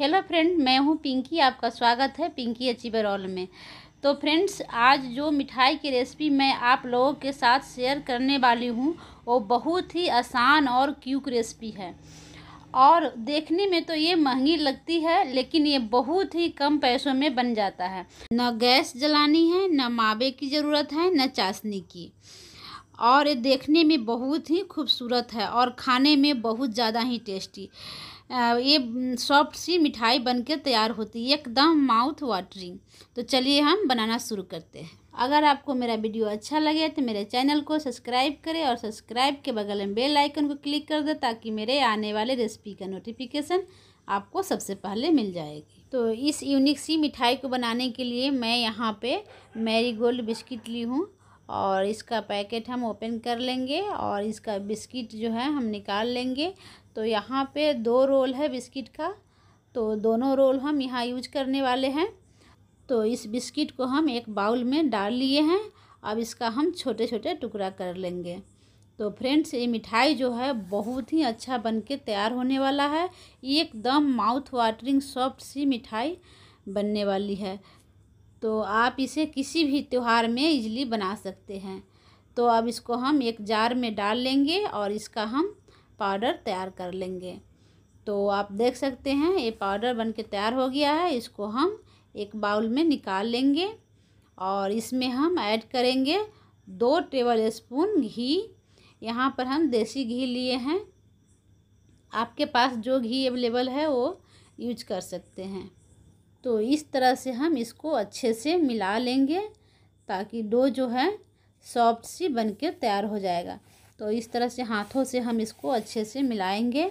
hello friend मैं हूँ पिंकी आपका स्वागत है पिंकी अचीवर ऑल में तो फ्रेंड्स आज जो मिठाई की रेसिपी मैं आप लोगों के साथ शेयर करने वाली हूँ वो बहुत ही आसान और क्यूक रेसिपी है और देखने में तो ये महंगी लगती है लेकिन ये बहुत ही कम पैसों में बन जाता है न गैस जलानी है न मावे की ज़रूरत है न चाशनी की और ये देखने में बहुत ही खूबसूरत है और खाने में बहुत ज़्यादा ही टेस्टी ये सॉफ्ट सी मिठाई बनकर तैयार होती है एकदम माउथ वाटरिंग तो चलिए हम बनाना शुरू करते हैं अगर आपको मेरा वीडियो अच्छा लगे तो मेरे चैनल को सब्सक्राइब करें और सब्सक्राइब के बगल में बेल आइकन को क्लिक कर दें ताकि मेरे आने वाले रेसिपी का नोटिफिकेशन आपको सबसे पहले मिल जाएगी तो इस यूनिक सी मिठाई को बनाने के लिए मैं यहाँ पे मैरी गोल्ड बिस्किट ली हूँ और इसका पैकेट हम ओपन कर लेंगे और इसका बिस्किट जो है हम निकाल लेंगे तो यहाँ पे दो रोल है बिस्किट का तो दोनों रोल हम यहाँ यूज करने वाले हैं तो इस बिस्किट को हम एक बाउल में डाल लिए हैं अब इसका हम छोटे छोटे टुकड़ा कर लेंगे तो फ्रेंड्स ये मिठाई जो है बहुत ही अच्छा बन के तैयार होने वाला है एकदम माउथ वाटरिंग सॉफ्ट सी मिठाई बनने वाली है तो आप इसे किसी भी त्यौहार में इजली बना सकते हैं तो अब इसको हम एक जार में डाल लेंगे और इसका हम पाउडर तैयार कर लेंगे तो आप देख सकते हैं ये पाउडर बन के तैयार हो गया है इसको हम एक बाउल में निकाल लेंगे और इसमें हम ऐड करेंगे दो टेबल स्पून घी यहाँ पर हम देसी घी लिए हैं आपके पास जो घी अवेलेबल है वो यूज कर सकते हैं तो इस तरह से हम इसको अच्छे से मिला लेंगे ताकि डो जो है सॉफ्ट सी बन के तैयार हो जाएगा तो इस तरह से हाथों से हम इसको अच्छे से मिलाएंगे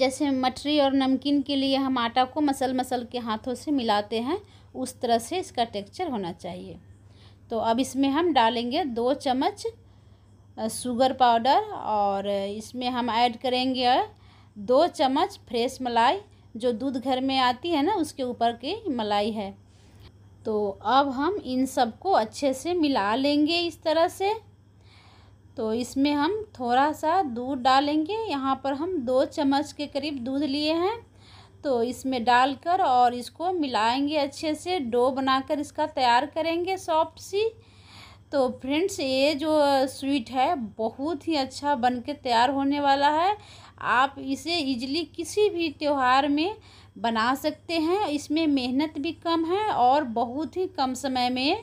जैसे मटरी और नमकीन के लिए हम आटा को मसल मसल के हाथों से मिलाते हैं उस तरह से इसका टेक्सचर होना चाहिए तो अब इसमें हम डालेंगे दो चम्मच शुगर पाउडर और इसमें हम ऐड करेंगे दो चम्मच फ्रेश मलाई जो दूध घर में आती है ना उसके ऊपर की मलाई है तो अब हम इन सबको अच्छे से मिला लेंगे इस तरह से तो इसमें हम थोड़ा सा दूध डालेंगे यहाँ पर हम दो चम्मच के करीब दूध लिए हैं तो इसमें डालकर और इसको मिलाएंगे अच्छे से डो बनाकर इसका तैयार करेंगे सॉफ्ट सी तो फ्रेंड्स ये जो स्वीट है बहुत ही अच्छा बन के तैयार होने वाला है आप इसे इजली किसी भी त्यौहार में बना सकते हैं इसमें मेहनत भी कम है और बहुत ही कम समय में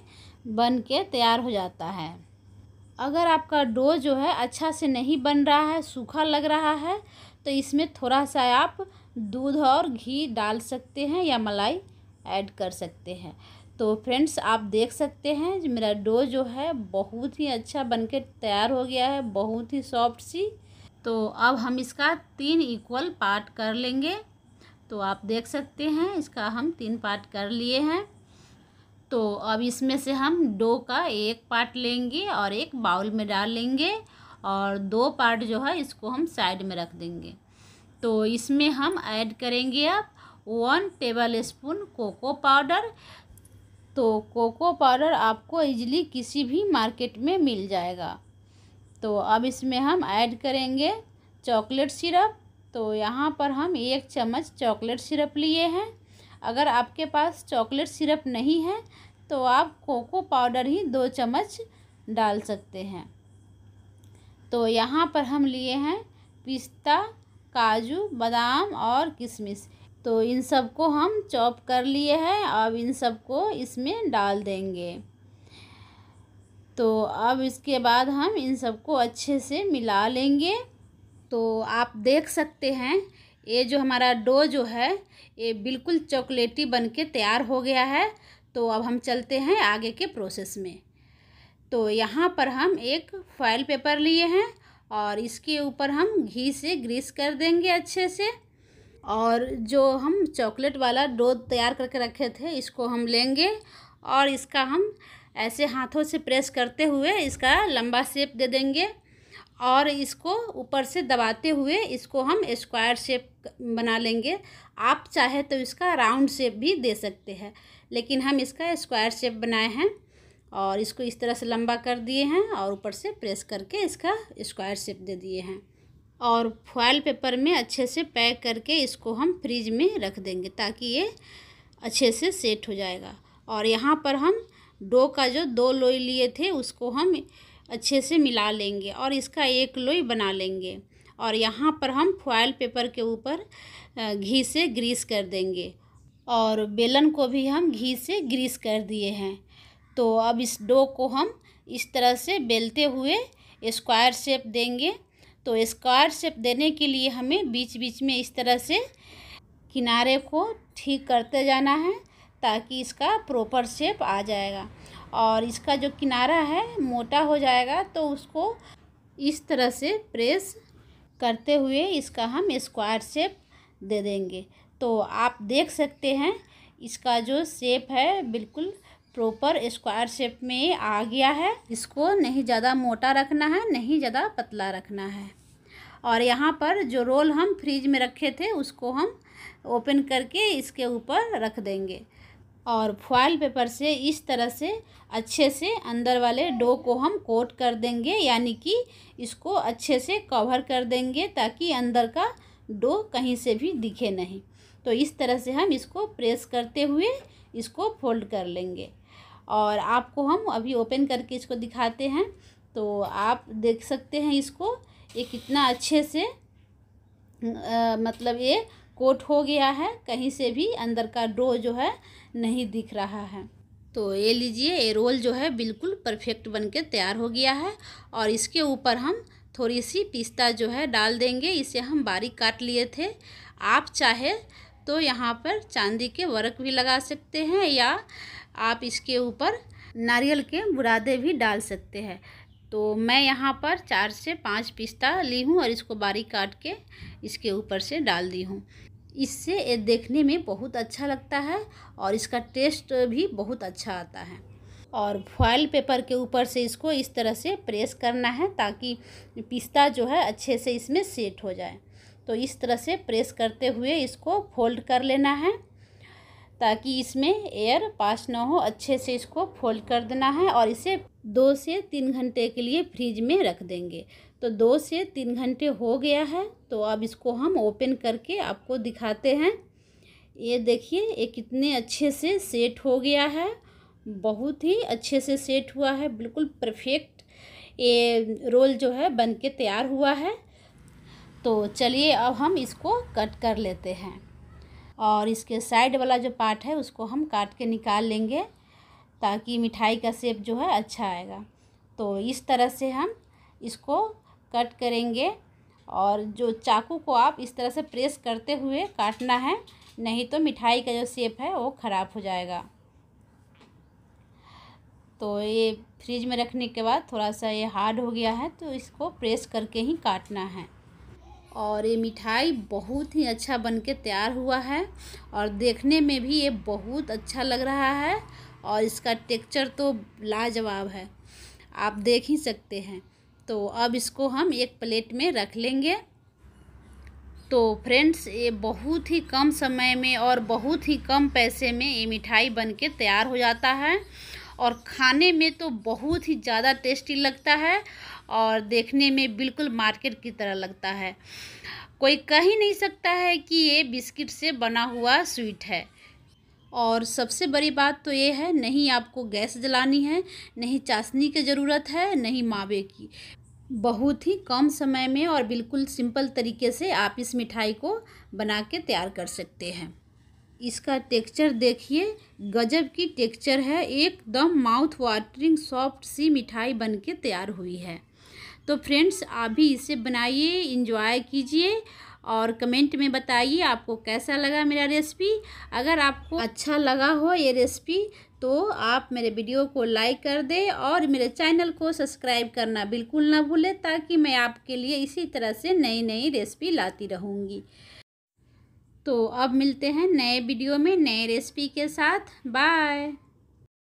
बन के तैयार हो जाता है अगर आपका डो जो है अच्छा से नहीं बन रहा है सूखा लग रहा है तो इसमें थोड़ा सा आप दूध और घी डाल सकते हैं या मलाई ऐड कर सकते हैं तो फ्रेंड्स आप देख सकते हैं जो मेरा डो जो है बहुत ही अच्छा बनके तैयार हो गया है बहुत ही सॉफ्ट सी तो अब हम इसका तीन इक्वल पार्ट कर लेंगे तो आप देख सकते हैं इसका हम तीन पार्ट कर लिए हैं तो अब इसमें से हम डो का एक पार्ट लेंगे और एक बाउल में डाल लेंगे और दो पार्ट जो है इसको हम साइड में रख देंगे तो इसमें हम ऐड करेंगे आप one tablespoon cocoa powder तो कोको पाउडर आपको इजीली किसी भी मार्केट में मिल जाएगा तो अब इसमें हम ऐड करेंगे चॉकलेट सिरप तो यहाँ पर हम एक चम्मच चॉकलेट सिरप लिए हैं अगर आपके पास चॉकलेट सिरप नहीं है तो आप कोको पाउडर ही दो चम्मच डाल सकते हैं तो यहाँ पर हम लिए हैं पिस्ता काजू बादाम और किशमिश तो इन सबको हम चॉप कर लिए हैं अब इन सबको इसमें डाल देंगे तो अब इसके बाद हम इन सबको अच्छे से मिला लेंगे तो आप देख सकते हैं ये जो हमारा डो जो है ये बिल्कुल चॉकलेटी बन के तैयार हो गया है तो अब हम चलते हैं आगे के प्रोसेस में तो यहाँ पर हम एक फॉइल पेपर लिए हैं और इसके ऊपर हम घी से ग्रीस कर देंगे अच्छे से और जो हम चॉकलेट वाला डो तैयार करके रखे थे इसको हम लेंगे और इसका हम ऐसे हाथों से प्रेस करते हुए इसका लंबा शेप दे देंगे और इसको ऊपर से दबाते हुए इसको हम स्क्वायर शेप बना लेंगे आप चाहे तो इसका राउंड शेप भी दे सकते हैं लेकिन हम इसका स्क्वायर शेप बनाए हैं और इसको इस तरह से लंबा कर दिए हैं और ऊपर से प्रेस करके इसका स्क्वायर शेप दे दिए हैं और फॉइल पेपर में अच्छे से पैक करके इसको हम फ्रिज में रख देंगे ताकि ये अच्छे से सेट हो जाएगा और यहाँ पर हम डो का जो दो लोई लिए थे उसको हम अच्छे से मिला लेंगे और इसका एक लोई बना लेंगे और यहाँ पर हम फॉयल पेपर के ऊपर घी से ग्रीस कर देंगे और बेलन को भी हम घी से ग्रीस कर दिए हैं तो अब इस डो को हम इस तरह से बेलते हुए स्क्वायर शेप देंगे तो स्क्वायर शेप देने के लिए हमें बीच बीच में इस तरह से किनारे को ठीक करते जाना है ताकि इसका प्रॉपर शेप आ जाएगा और इसका जो किनारा है मोटा हो जाएगा तो उसको इस तरह से प्रेस करते हुए इसका हम स्क्वायर शेप दे देंगे तो आप देख सकते हैं इसका जो शेप है बिल्कुल प्रॉपर स्क्वायर शेप में आ गया है इसको नहीं ज़्यादा मोटा रखना है नहीं ज़्यादा पतला रखना है और यहाँ पर जो रोल हम फ्रिज में रखे थे उसको हम ओपन करके इसके ऊपर रख देंगे और फॉइल पेपर से इस तरह से अच्छे से अंदर वाले डो को हम कोट कर देंगे यानी कि इसको अच्छे से कवर कर देंगे ताकि अंदर का डो कहीं से भी दिखे नहीं तो इस तरह से हम इसको प्रेस करते हुए इसको फोल्ड कर लेंगे और आपको हम अभी ओपन करके इसको दिखाते हैं तो आप देख सकते हैं इसको ये कितना अच्छे से आ, मतलब ये कोट हो गया है कहीं से भी अंदर का डो जो है नहीं दिख रहा है तो ये लीजिए ये रोल जो है बिल्कुल परफेक्ट बन के तैयार हो गया है और इसके ऊपर हम थोड़ी सी पिस्ता जो है डाल देंगे इसे हम बारीक काट लिए थे आप चाहे तो यहाँ पर चांदी के वर्क भी लगा सकते हैं या आप इसके ऊपर नारियल के बुरादे भी डाल सकते हैं तो मैं यहाँ पर चार से पाँच पिस्ता ली हूँ और इसको बारीक काट के इसके ऊपर से डाल दी हूँ इससे देखने में बहुत अच्छा लगता है और इसका टेस्ट भी बहुत अच्छा आता है और फॉइल पेपर के ऊपर से इसको इस तरह से प्रेस करना है ताकि पिस्ता जो है अच्छे से इसमें सेट हो जाए तो इस तरह से प्रेस करते हुए इसको फोल्ड कर लेना है ताकि इसमें एयर पास ना हो अच्छे से इसको फोल्ड कर देना है और इसे दो से तीन घंटे के लिए फ्रिज में रख देंगे तो दो से तीन घंटे हो गया है तो अब इसको हम ओपन करके आपको दिखाते हैं ये देखिए ये कितने अच्छे से सेट हो गया है बहुत ही अच्छे से सेट हुआ है बिल्कुल परफेक्ट ये रोल जो है बन के तैयार हुआ है तो चलिए अब हम इसको कट कर लेते हैं और इसके साइड वाला जो पार्ट है उसको हम काट के निकाल लेंगे ताकि मिठाई का सेप जो है अच्छा आएगा तो इस तरह से हम इसको कट करेंगे और जो चाकू को आप इस तरह से प्रेस करते हुए काटना है नहीं तो मिठाई का जो सेप है वो ख़राब हो जाएगा तो ये फ्रिज में रखने के बाद थोड़ा सा ये हार्ड हो गया है तो इसको प्रेस करके ही काटना है और ये मिठाई बहुत ही अच्छा बन के तैयार हुआ है और देखने में भी ये बहुत अच्छा लग रहा है और इसका टेक्चर तो लाजवाब है आप देख ही सकते हैं तो अब इसको हम एक प्लेट में रख लेंगे तो फ्रेंड्स ये बहुत ही कम समय में और बहुत ही कम पैसे में ये मिठाई बन के तैयार हो जाता है और खाने में तो बहुत ही ज़्यादा टेस्टी लगता है और देखने में बिल्कुल मार्केट की तरह लगता है कोई कह ही नहीं सकता है कि ये बिस्किट से बना हुआ स्वीट है और सबसे बड़ी बात तो ये है नहीं आपको गैस जलानी है नहीं चाशनी की ज़रूरत है नहीं मावे की बहुत ही कम समय में और बिल्कुल सिंपल तरीके से आप इस मिठाई को बना के तैयार कर सकते हैं इसका टेक्सचर देखिए गजब की टेक्सचर है एकदम माउथ वाटरिंग सॉफ्ट सी मिठाई बन के तैयार हुई है तो फ्रेंड्स आप भी इसे बनाइए इंजॉय कीजिए और कमेंट में बताइए आपको कैसा लगा मेरा रेसिपी अगर आपको अच्छा लगा हो ये रेसिपी तो आप मेरे वीडियो को लाइक कर दें और मेरे चैनल को सब्सक्राइब करना बिल्कुल ना भूलें ताकि मैं आपके लिए इसी तरह से नई नई रेसिपी लाती रहूँगी तो अब मिलते हैं नए वीडियो में नए रेसिपी के साथ बाय